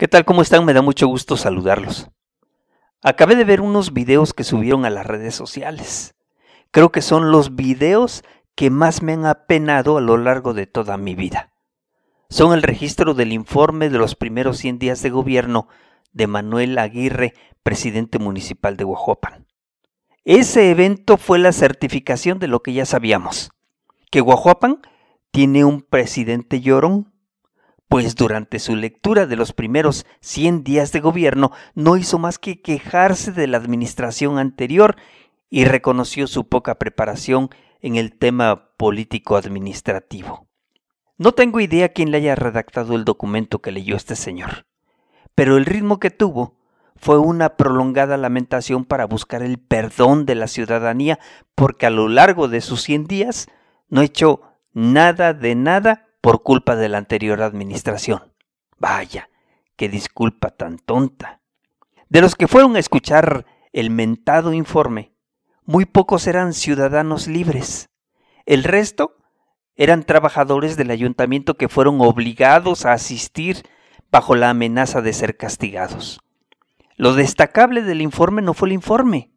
¿Qué tal? ¿Cómo están? Me da mucho gusto saludarlos. Acabé de ver unos videos que subieron a las redes sociales. Creo que son los videos que más me han apenado a lo largo de toda mi vida. Son el registro del informe de los primeros 100 días de gobierno de Manuel Aguirre, presidente municipal de Huajuapan. Ese evento fue la certificación de lo que ya sabíamos, que Huajuapan tiene un presidente llorón, pues durante su lectura de los primeros 100 días de gobierno no hizo más que quejarse de la administración anterior y reconoció su poca preparación en el tema político-administrativo. No tengo idea quién le haya redactado el documento que leyó este señor, pero el ritmo que tuvo fue una prolongada lamentación para buscar el perdón de la ciudadanía porque a lo largo de sus 100 días no echó nada de nada por culpa de la anterior administración. Vaya, qué disculpa tan tonta. De los que fueron a escuchar el mentado informe, muy pocos eran ciudadanos libres. El resto eran trabajadores del ayuntamiento que fueron obligados a asistir bajo la amenaza de ser castigados. Lo destacable del informe no fue el informe,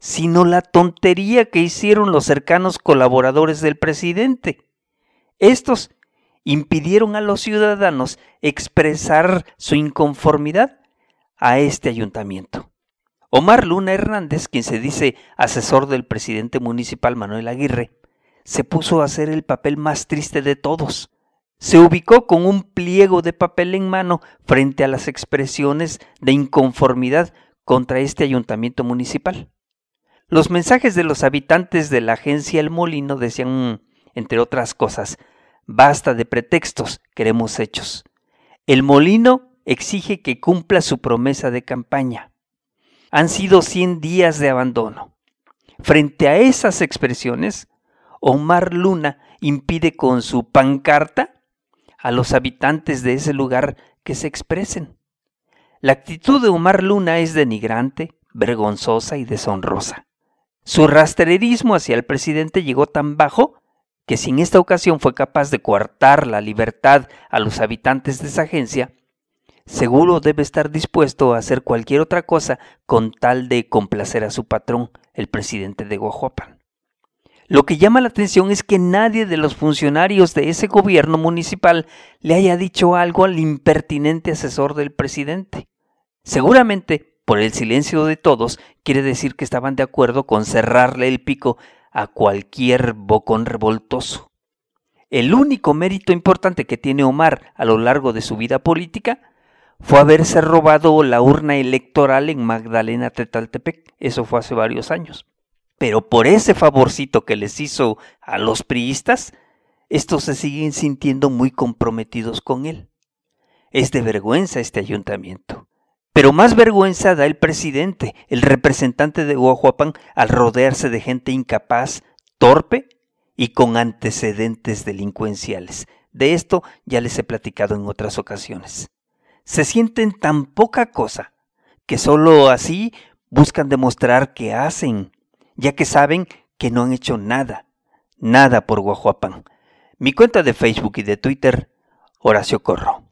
sino la tontería que hicieron los cercanos colaboradores del presidente. Estos impidieron a los ciudadanos expresar su inconformidad a este ayuntamiento. Omar Luna Hernández, quien se dice asesor del presidente municipal Manuel Aguirre, se puso a hacer el papel más triste de todos. Se ubicó con un pliego de papel en mano frente a las expresiones de inconformidad contra este ayuntamiento municipal. Los mensajes de los habitantes de la agencia El Molino decían, entre otras cosas, Basta de pretextos, queremos hechos. El molino exige que cumpla su promesa de campaña. Han sido 100 días de abandono. Frente a esas expresiones, Omar Luna impide con su pancarta a los habitantes de ese lugar que se expresen. La actitud de Omar Luna es denigrante, vergonzosa y deshonrosa. Su rastrerismo hacia el presidente llegó tan bajo que si en esta ocasión fue capaz de coartar la libertad a los habitantes de esa agencia, seguro debe estar dispuesto a hacer cualquier otra cosa con tal de complacer a su patrón, el presidente de Guajuapan. Lo que llama la atención es que nadie de los funcionarios de ese gobierno municipal le haya dicho algo al impertinente asesor del presidente. Seguramente, por el silencio de todos, quiere decir que estaban de acuerdo con cerrarle el pico a cualquier bocón revoltoso. El único mérito importante que tiene Omar a lo largo de su vida política fue haberse robado la urna electoral en Magdalena Tetaltepec. Eso fue hace varios años. Pero por ese favorcito que les hizo a los priistas, estos se siguen sintiendo muy comprometidos con él. Es de vergüenza este ayuntamiento. Pero más vergüenza da el presidente, el representante de Guajuapan, al rodearse de gente incapaz, torpe y con antecedentes delincuenciales. De esto ya les he platicado en otras ocasiones. Se sienten tan poca cosa que solo así buscan demostrar que hacen, ya que saben que no han hecho nada, nada por Guajuapan. Mi cuenta de Facebook y de Twitter, Horacio Corro.